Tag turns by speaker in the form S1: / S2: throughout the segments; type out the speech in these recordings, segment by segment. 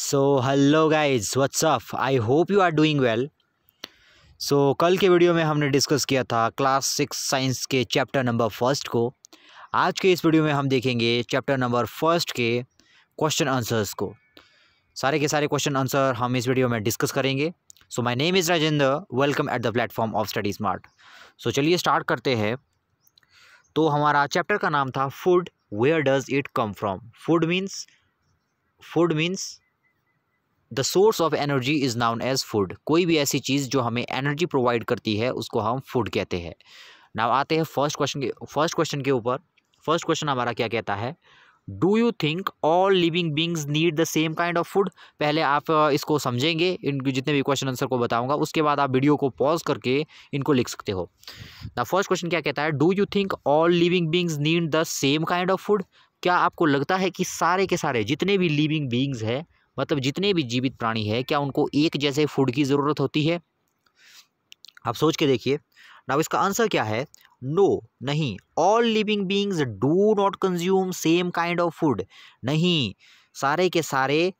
S1: so hello guys what's up I hope you are doing well so कल के video में हमने डिस्कस किया था क्लास सिक्स साइंस के चैप्टर नंबर फर्स्ट को आज के इस वीडियो में हम देखेंगे चैप्टर नंबर फर्स्ट के क्वेश्चन आंसर्स को सारे के सारे क्वेश्चन आंसर हम इस वीडियो में डिस्कस करेंगे so my name is Rajendra welcome at the platform of study smart so चलिए स्टार्ट करते हैं तो हमारा चैप्टर का नाम था food where does it come from food means food means the source of energy is known as food कोई भी ऐसी चीज़ जो हमें एनर्जी प्रोवाइड करती है उसको हम फूड कहते हैं ना आते हैं फर्स्ट क्वेश्चन के फर्स्ट क्वेश्चन के ऊपर फर्स्ट क्वेश्चन हमारा क्या कहता है do you think all living beings need the same kind of food पहले आप इसको समझेंगे इन जितने भी क्वेश्चन आंसर को बताऊंगा उसके बाद आप वीडियो को पॉज करके इनको लिख सकते हो ना फर्स्ट क्वेश्चन क्या कहता है do you think all living beings need the same kind of food क्या आपको लगता है कि सारे के सारे जितने भी लिविंग बींग्स हैं मतलब जितने भी जीवित प्राणी है क्या उनको एक जैसे फूड की ज़रूरत होती है आप सोच के देखिए ना इसका आंसर क्या है नो no, नहीं all living beings do not consume same kind of food नहीं सारे के सारे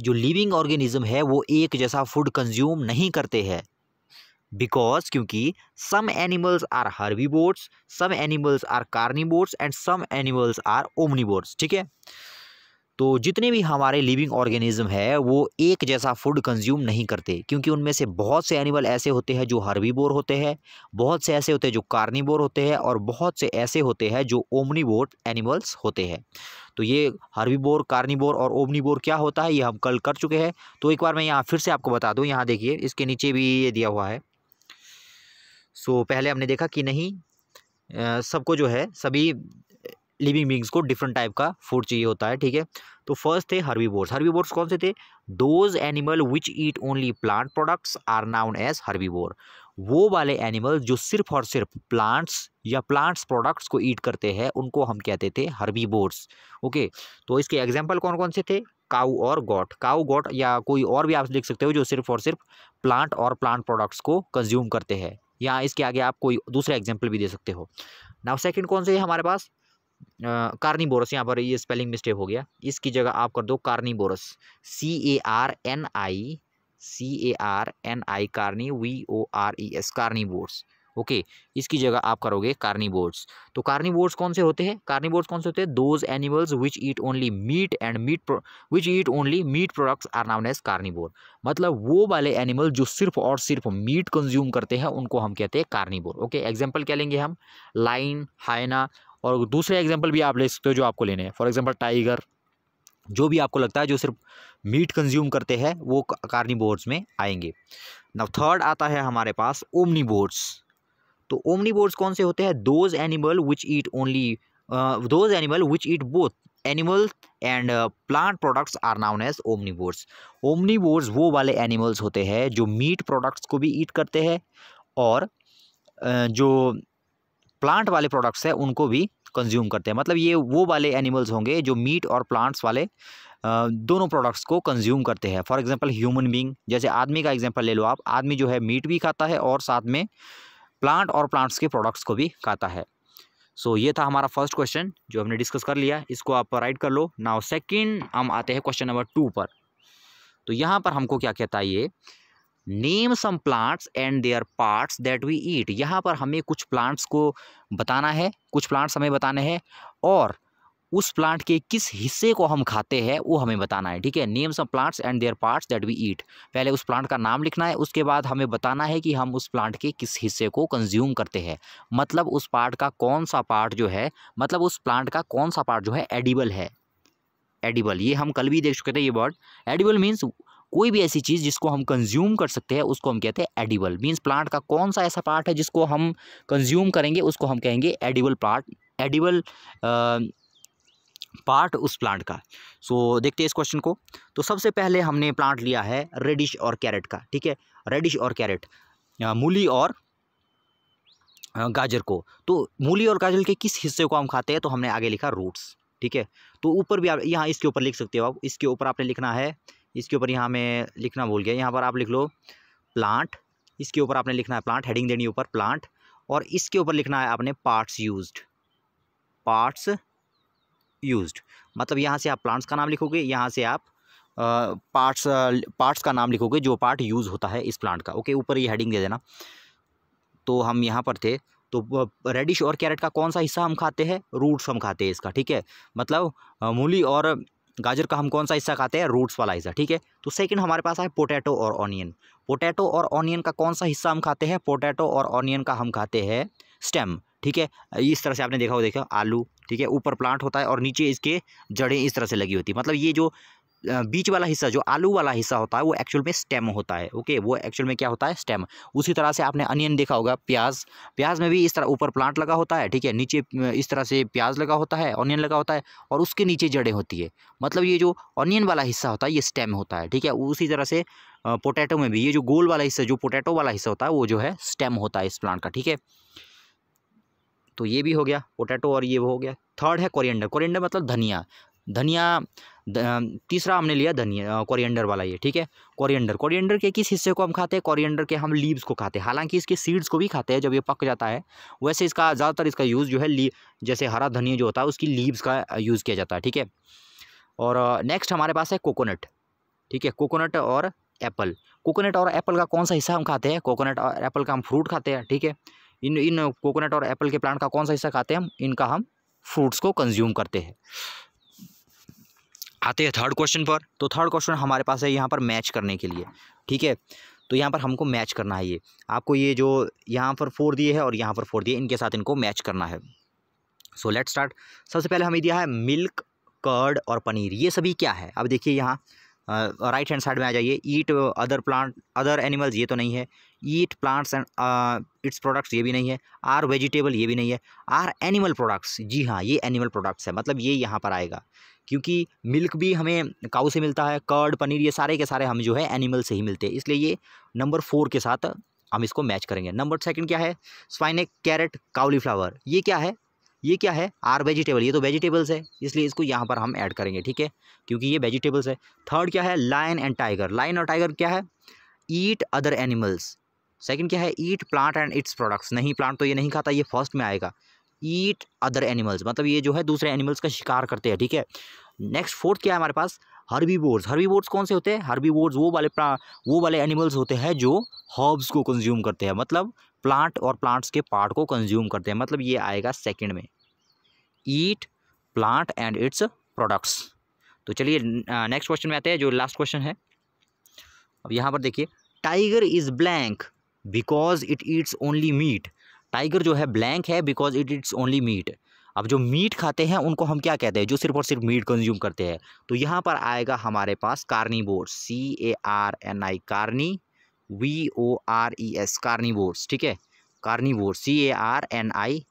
S1: जो लिविंग ऑर्गेनिज्म है वो एक जैसा फूड कंज्यूम नहीं करते हैं बिकॉज क्योंकि some animals are herbivores some animals are carnivores and some animals are omni ठीक है तो जितने भी हमारे लिविंग ऑर्गेनिज्म है वो एक जैसा फूड कंज्यूम नहीं करते क्योंकि उनमें से बहुत से एनिमल ऐसे होते हैं जो हर्बीबोर होते हैं बहुत से ऐसे होते हैं जो कार्निबोर होते हैं और बहुत से ऐसे होते हैं जो ओमनीबोर एनिमल्स होते हैं तो ये हर्बीबोर कार्निबोर और ओमनीबोर क्या होता है ये हम कल कर चुके हैं तो एक बार मैं यहाँ फिर से आपको बता दूँ यहाँ देखिए इसके नीचे भी ये दिया हुआ है सो पहले हमने देखा कि नहीं सबको जो है सभी लिविंग बींग्स को डिफरेंट टाइप का फूड चाहिए होता है ठीक है तो फर्स्ट थे हर्वी बोर्स हर्वी बोर्स कौन से थे those animal which eat only plant products are known as herbivore वो वाले एनिमल जो सिर्फ और सिर्फ प्लांट्स या प्लांट्स प्रोडक्ट्स को ईट करते हैं उनको हम कहते थे हर्बी बोर्स ओके तो इसके एग्जाम्पल कौन कौन से थे काऊ और गॉट काऊ गॉट या कोई और भी आप देख सकते हो जो सिर्फ और सिर्फ प्लांट और प्लांट प्रोडक्ट्स को कंज्यूम करते हैं या इसके आगे आप कोई दूसरा एग्जाम्पल भी दे सकते हो नाउ सेकंड कौन से है हमारे पास कार्निबोरस यहाँ पर ये स्पेलिंग मिस्टेक हो गया इसकी जगह आप कर दो carnivores C A R N I C A R N I carni V O R E e S carnivores okay इसकी जगह आप करोगे कार्निबोर्ड्स तो कार्निबोर्ड्स कौन से होते हैं कार्निबोर्ड्स कौन से होते हैं those animals which eat only meat and meat which eat only meat products are known as carnivore मतलब वो वाले एनिमल जो सिर्फ और सिर्फ मीट कंज्यूम करते हैं उनको हम कहते हैं कार्निबोर ओके एग्जाम्पल क्या लेंगे हम लाइन हाइना और दूसरे एग्जाम्पल भी आप ले सकते हो जो आपको लेने हैं फॉर एग्जाम्पल टाइगर जो भी आपको लगता है जो सिर्फ मीट कंज्यूम करते हैं वो कार्नी में आएंगे नव थर्ड आता है हमारे पास ओमनी तो ओमनी कौन से होते हैं those animal which eat only those animal which eat both animal and plant products are known as omni omnivores वो वाले एनिमल्स होते हैं जो मीट प्रोडक्ट्स को भी ईट करते हैं और uh, जो प्लांट वाले प्रोडक्ट्स हैं उनको भी कंज्यूम करते हैं मतलब ये वो वाले एनिमल्स होंगे जो मीट और प्लांट्स वाले दोनों प्रोडक्ट्स को कंज्यूम करते हैं फॉर एग्जांपल ह्यूमन बीइंग जैसे आदमी का एग्जांपल ले लो आप आदमी जो है मीट भी खाता है और साथ में प्लांट और प्लांट्स के प्रोडक्ट्स को भी खाता है सो so, ये था हमारा फर्स्ट क्वेश्चन जो हमने डिस्कस कर लिया इसको आप राइट कर लो नाउ सेकेंड हम आते हैं क्वेश्चन नंबर टू पर तो यहाँ पर हमको क्या कहता है ये name some plants and their parts that we eat यहाँ पर हमें कुछ प्लांट्स को बताना है कुछ प्लांट्स हमें बताने हैं और उस प्लांट के किस हिस्से को हम खाते हैं वो हमें बताना है ठीक है names of plants and their parts that we eat पहले उस प्लांट का नाम लिखना है उसके बाद हमें बताना है कि हम उस प्लांट के किस हिस्से को कंज्यूम करते हैं मतलब उस पार्ट का कौन सा पार्ट जो है मतलब उस प्लांट का कौन सा पार्ट जो है एडिबल है एडिबल ये हम कल भी देख चुके थे ये वर्ड एडिबल मीन्स कोई भी ऐसी चीज़ जिसको हम कंज्यूम कर सकते हैं उसको हम कहते हैं एडिबल मीन्स प्लांट का कौन सा ऐसा पार्ट है जिसको हम कंज्यूम करेंगे उसको हम कहेंगे एडिबल पार्ट एडिबल पार्ट उस प्लांट का सो so, देखते हैं इस क्वेश्चन को तो सबसे पहले हमने प्लांट लिया है रेडिश और कैरेट का ठीक है रेडिश और कैरेट मूली और गाजर को तो मूली और गाजर के किस हिस्से को हम खाते हैं तो हमने आगे लिखा रूट्स ठीक है तो ऊपर भी आप यहाँ इसके ऊपर लिख सकते हो आप इसके ऊपर आपने लिखना है इसके ऊपर यहाँ मैं लिखना भूल गया यहाँ पर आप लिख लो प्लांट इसके ऊपर आपने लिखना है प्लांट हेडिंग देनी ऊपर प्लांट और इसके ऊपर लिखना है आपने पार्ट्स यूज्ड पार्ट्स यूज्ड मतलब यहाँ से आप प्लांट्स का नाम लिखोगे यहाँ से आप पार्ट्स पार्ट्स का नाम लिखोगे जो पार्ट यूज़ होता है इस प्लांट का ओके ऊपर ये हेडिंग दे देना तो हम यहाँ पर थे तो रेडिश और कैरेट का कौन सा हिस्सा हम खाते हैं रूट्स हम खाते हैं इसका ठीक है मतलब मूली और गाजर का हम कौन सा हिस्सा खाते हैं रूट्स वाला हिस्सा ठीक है तो सेकंड हमारे पास है पोटैटो और ऑनियन पोटैटो और ऑनियन का कौन सा हिस्सा हम खाते हैं पोटैटो और ऑनियन का हम खाते हैं स्टेम ठीक है इस तरह से आपने देखा हो देखा आलू ठीक है ऊपर प्लांट होता है और नीचे इसके जड़ें इस तरह से लगी होती है मतलब ये जो बीच वाला हिस्सा जो आलू वाला हिस्सा होता है वो एक्चुअल में स्टेम होता है ओके वो एक्चुअल में क्या होता है स्टेम उसी तरह से आपने अनियन देखा होगा प्याज प्याज में भी इस तरह ऊपर प्लांट लगा होता है ठीक है नीचे इस तरह से प्याज लगा होता है ऑनियन लगा होता है और उसके नीचे जड़ें होती है मतलब ये जो ऑनियन वाला हिस्सा होता है ये स्टेम होता है ठीक है उसी तरह से पोटैटो में भी ये जो गोल वाला हिस्सा जो पोटैटो वाला हिस्सा होता है वो जो है स्टेम होता है इस प्लांट का ठीक है तो ये भी हो गया पोटैटो और ये हो गया थर्ड है कोरिएंडर कोरिएंडर मतलब धनिया धनिया तीसरा हमने लिया धनिया कोरिएंडर वाला ये ठीक है कोरिएंडर कोरिएंडर के किस हिस्से को हम खाते हैं कोरिएंडर के हम लीव्स को खाते हैं हालांकि इसके सीड्स को भी खाते हैं जब ये पक जाता है वैसे इसका ज़्यादातर इसका यूज़ जो है ली जैसे हरा धनिया जो होता है उसकी लीव्स का यूज़ किया जाता है ठीक है और नेक्स्ट हमारे पास है कोकोनट ठीक है कोकोनट और एप्पल कोकोनट और एप्पल का कौन सा हिस्सा हम खाते हैं कोकोनट और एप्पल का हम फ्रूट खाते हैं ठीक है इन इन कोकोनट और एप्पल के प्लांट का कौन सा हिस्सा खाते हैं हम इनका हम फ्रूट्स को कंज्यूम करते हैं आते हैं थर्ड क्वेश्चन पर तो थर्ड क्वेश्चन हमारे पास है यहाँ पर मैच करने के लिए ठीक है तो यहाँ पर हमको मैच करना है ये आपको ये जो यहाँ पर फोर दिए है और यहाँ पर फोर दिए इनके साथ इनको मैच करना है सो लेट स्टार्ट सबसे पहले हमें दिया है मिल्क कर्ड और पनीर ये सभी क्या है अब देखिए यहाँ राइट हैंड साइड में आ जाइए eat other plant other animals ये तो नहीं है eat plants and its products ये भी नहीं है आर वेजिटेबल ये भी नहीं है आर एनिमल प्रोडक्ट्स जी हाँ ये एनिमल प्रोडक्ट्स है मतलब ये यहाँ पर आएगा क्योंकि मिल्क भी हमें काऊ से मिलता है कर्ड पनीर ये सारे के सारे हम जो है एनिमल से ही मिलते हैं इसलिए ये नंबर फोर के साथ हम इसको मैच करेंगे नंबर सेकंड क्या है स्वाइनेक कैरेट काउलीफ्लावर ये क्या है ये क्या है आर वेजिटेबल ये तो वेजिटेबल्स है इसलिए इसको यहाँ पर हम ऐड करेंगे ठीक है क्योंकि ये वेजिटेबल्स है थर्ड क्या है लाइन एंड टाइगर लाइन और टाइगर क्या है ईट अदर एनिमल्स सेकंड क्या है eat plant and its products नहीं प्लांट तो ये नहीं खाता ये फर्स्ट में आएगा ईट अदर एनिमल्स मतलब ये जो है दूसरे एनिमल्स का शिकार करते हैं ठीक है नेक्स्ट फोर्थ क्या है हमारे पास हर्बी बोर्ड्स हर्बी बोर्ड्स कौन से होते हैं हर्बी बोर्ड्स वो वाले वो वाले एनिमल्स होते हैं जो हर्ब्स को कंज्यूम करते हैं मतलब प्लांट और प्लांट्स के पार्ट को कंज्यूम करते हैं मतलब ये आएगा सेकेंड में eat plant and its products तो चलिए नेक्स्ट क्वेश्चन में आते हैं जो लास्ट क्वेश्चन है अब यहाँ पर देखिए tiger is blank because it eats only meat tiger जो है ब्लैंक है because it eats only meat अब जो मीट खाते हैं उनको हम क्या कहते हैं जो सिर्फ और सिर्फ मीट कंज्यूम करते हैं तो यहाँ पर आएगा हमारे पास carnivore C A R N I carni V O R E S carnivores ठीक है carnivore C A R N I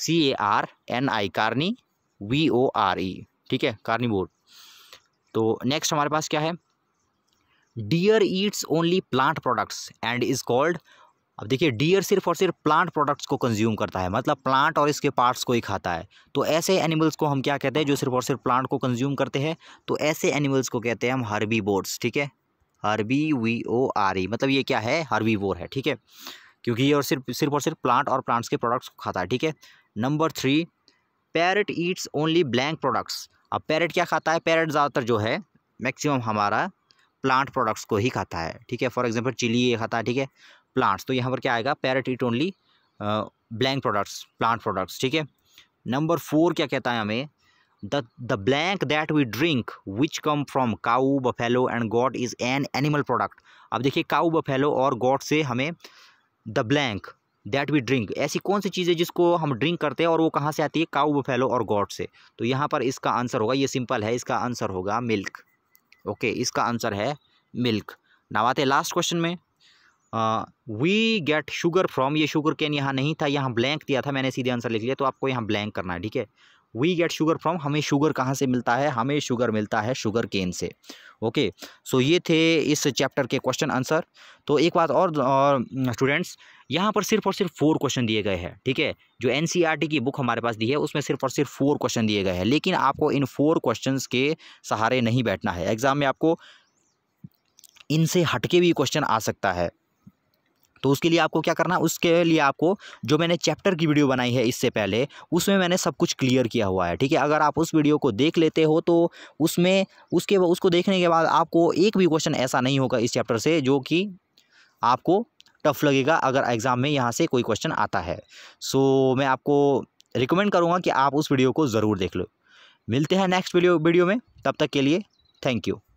S1: C A R N I carni V O R E ठीक है कार्निवोर तो नेक्स्ट हमारे पास क्या है deer eats only plant products and is called अब देखिए डियर सिर्फ और सिर्फ प्लांट प्रोडक्ट्स को कंज्यूम करता है मतलब प्लांट और इसके पार्ट्स को ही खाता है तो ऐसे एनिमल्स को हम क्या कहते हैं जो सिर्फ और सिर्फ प्लांट को कंज्यूम करते हैं तो ऐसे एनिमल्स को कहते हैं हम हर्बी बोर्ड्स ठीक है हर्बी वी ओ आर ई मतलब ये क्या है हर्बी है ठीक है क्योंकि ये और सिर्फ सिर्फ और सिर्फ प्लांट और प्लांट्स के प्रोडक्ट्स को खाता है ठीक है number three parrot eats only blank products अब पैरट क्या खाता है पैरट ज़्यादातर जो है मैक्सिमम हमारा प्लांट प्रोडक्ट्स को ही खाता है ठीक है फॉर एग्जांपल चिली ये खाता है ठीक है प्लांट्स तो यहाँ पर क्या आएगा parrot eat only blank products plant products ठीक है नंबर फोर क्या कहता है हमें the the blank that we drink which come from cow buffalo and goat is an animal product अब देखिए काऊ बफेलो और गॉड से हमें the blank that we drink ऐसी कौन सी चीज़ है जिसको हम ड्रिंक करते हैं और वो कहाँ से आती है काऊ बफेलो और गॉड से तो यहाँ पर इसका आंसर होगा ये सिंपल है इसका आंसर होगा मिल्क ओके okay, इसका आंसर है मिल्क नवाते लास्ट क्वेश्चन में वी गेट शुगर फ्रॉम ये शुगर कैन यहाँ नहीं था यहाँ ब्लैंक दिया था मैंने सीधे आंसर लिख लिया तो आपको यहाँ ब्लैंक करना है ठीक है वी गेट शुगर फ्रॉम हमें शुगर कहाँ से मिलता है हमें शुगर मिलता है शुगर केन से ओके सो ये थे इस चैप्टर के क्वेश्चन आंसर तो एक बात और स्टूडेंट्स यहाँ पर सिर्फ और सिर्फ फोर क्वेश्चन दिए गए हैं ठीक है जो एन e की बुक हमारे पास दी है उसमें सिर्फ और सिर्फ फोर क्वेश्चन दिए गए हैं लेकिन आपको इन फोर क्वेश्चन के सहारे नहीं बैठना है एग्ज़ाम में आपको इनसे हटके भी क्वेश्चन आ सकता है तो उसके लिए आपको क्या करना उसके लिए आपको जो मैंने चैप्टर की वीडियो बनाई है इससे पहले उसमें मैंने सब कुछ क्लियर किया हुआ है ठीक है अगर आप उस वीडियो को देख लेते हो तो उसमें उसके उसको देखने के बाद आपको एक भी क्वेश्चन ऐसा नहीं होगा इस चैप्टर से जो कि आपको टफ लगेगा अगर एग्ज़ाम में यहाँ से कोई क्वेश्चन आता है सो मैं आपको रिकमेंड करूँगा कि आप उस वीडियो को ज़रूर देख लो मिलते हैं नेक्स्ट वीडियो वीडियो में तब तक के लिए थैंक यू